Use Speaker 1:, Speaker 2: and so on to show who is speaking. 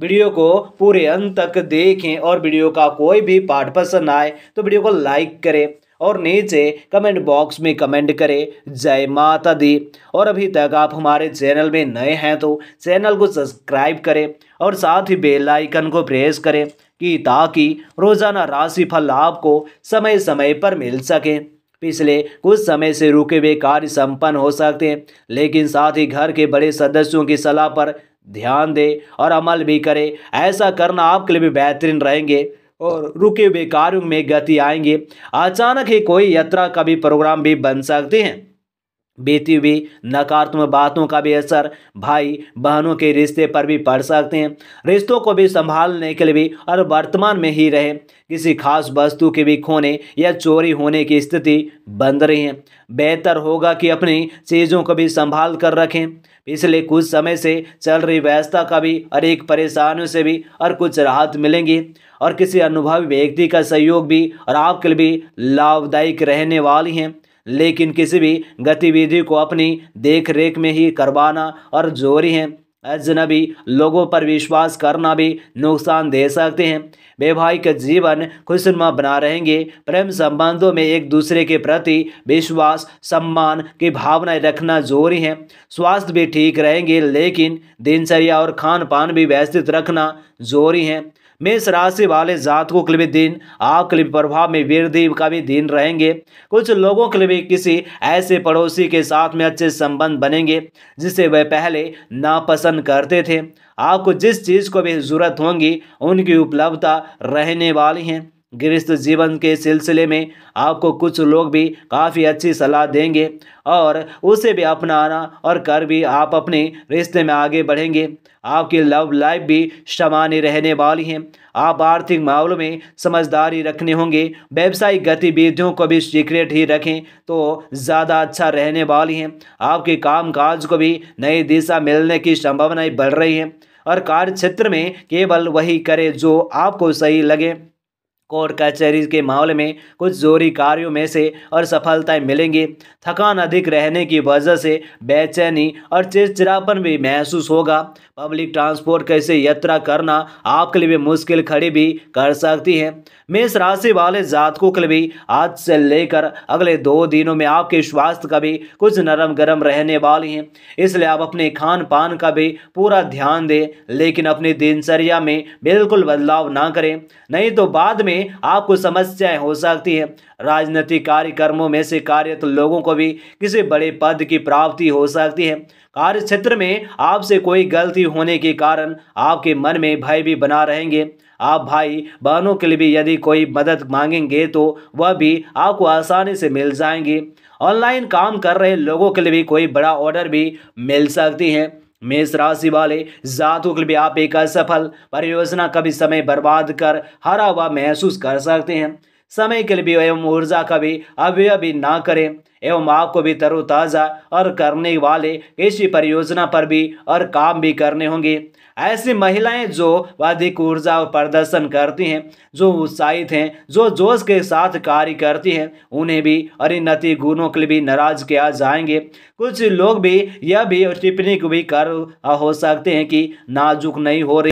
Speaker 1: video को पूरे अंत तक देखें और वीडियो का कोई भी पार्ट पसंद आए तो वीडियो को लाइक करें और नीचे कमेंट बॉक्स में कमेंट करें जय माता दी और अभी तक आप हमारे चैनल में नए हैं तो चैनल को सब्सक्राइब करें और साथ ही बेल आइकन को प्रेस करें कि ताकि रोज़ाना राशि फल आपको समय समय पर मिल सके पिछले कुछ समय से रुके हुए कार्य संपन्न हो सकते हैं लेकिन साथ ही घर के बड़े सदस्यों की सलाह पर ध्यान दे और अमल भी करे ऐसा करना आपके लिए भी बेहतरीन रहेंगे और रुके हुए कार्यों में गति आएंगे अचानक ही कोई यात्रा का भी प्रोग्राम भी बन सकते हैं बीती हुई नकारात्मक बातों का भी असर भाई बहनों के रिश्ते पर भी पड़ सकते हैं रिश्तों को भी संभालने के लिए भी और वर्तमान में ही रहे किसी खास वस्तु के भी खोने या चोरी होने की स्थिति बन रही है बेहतर होगा कि अपनी चीज़ों को भी संभाल कर रखें पिछले कुछ समय से चल रही व्यवस्था का भी और एक परेशानियों से भी और कुछ राहत मिलेंगी और किसी अनुभवी व्यक्ति का सहयोग भी और आपके लिए भी लाभदायक रहने वाली हैं लेकिन किसी भी गतिविधि को अपनी देखरेख में ही करवाना और जोरी है अजनबी लोगों पर विश्वास करना भी नुकसान दे सकते हैं वैवाहिक जीवन खुशनुमा बना रहेंगे प्रेम संबंधों में एक दूसरे के प्रति विश्वास सम्मान की भावनाएं रखना जरूरी है स्वास्थ्य भी ठीक रहेंगे लेकिन दिनचर्या और खान पान भी व्यवस्थित रखना जरूरी है मेष राशि वाले जातकों के लिए दिन आपके लिए प्रभाव में वृद्धि का भी दिन रहेंगे कुछ लोगों के लिए भी किसी ऐसे पड़ोसी के साथ में अच्छे संबंध बनेंगे जिसे वह पहले नापसंद करते थे आपको जिस चीज़ को भी जरूरत होंगी उनकी उपलब्धता रहने वाली हैं गृहस्थ जीवन के सिलसिले में आपको कुछ लोग भी काफ़ी अच्छी सलाह देंगे और उसे भी अपनाना और कर भी आप अपने रिश्ते में आगे बढ़ेंगे आपकी लव लाइफ भी सामान्य रहने वाली है आप आर्थिक मामलों में समझदारी रखने होंगे व्यावसायिक गतिविधियों को भी सीक्रेट ही रखें तो ज़्यादा अच्छा रहने वाली हैं आपके काम काज को भी नई दिशा मिलने की संभावनाएँ बढ़ रही हैं और कार्य क्षेत्र में केवल वही करें जो आपको सही लगे कोर्ट कचहरी के मामले में कुछ जोरी कार्यों में से और सफलताएं मिलेंगी थकान अधिक रहने की वजह से बेचैनी और चिड़चिड़ापन भी महसूस होगा पब्लिक ट्रांसपोर्ट कैसे यात्रा करना आपके लिए भी मुश्किल खड़ी भी कर सकती है मेष राशि वाले जातकों के लिए भी आज से लेकर अगले दो दिनों में आपके स्वास्थ्य का भी कुछ नरम गरम रहने वाली हैं इसलिए आप अपने खान पान का भी पूरा ध्यान दें लेकिन अपनी दिनचर्या में बिल्कुल बदलाव ना करें नहीं तो बाद में में आपको समस्याएं हो सकती है राजनीतिक कार्यक्रमों में से तो लोगों को भी किसी बड़े पद की प्राप्ति हो सकती है कार्य क्षेत्र में आपसे कोई गलती होने के कारण आपके मन में भय भी बना रहेंगे आप भाई बहनों के लिए भी यदि कोई मदद मांगेंगे तो वह भी आपको आसानी से मिल जाएंगी ऑनलाइन काम कर रहे लोगों के लिए भी कोई बड़ा ऑर्डर भी मिल सकती है मेष राशि वाले जातों के लिए आप एक असफल परियोजना कभी समय बर्बाद कर हरा हुआ महसूस कर सकते हैं समय के लिए भी एवं ऊर्जा का भी अव्यय भी ना करें एवं आपको भी तरोताज़ा और करने वाले इसी परियोजना पर भी और काम भी करने होंगे ऐसी महिलाएं जो अधिक ऊर्जा और प्रदर्शन करती हैं जो उत्साहित हैं जो जोश के साथ कार्य करती हैं उन्हें भी और इन्नति गुणों के लिए भी नाराज किया जाएंगे कुछ लोग भी यह भी टिप्पणी को भी कर हो सकते हैं कि नाजुक नहीं हो रही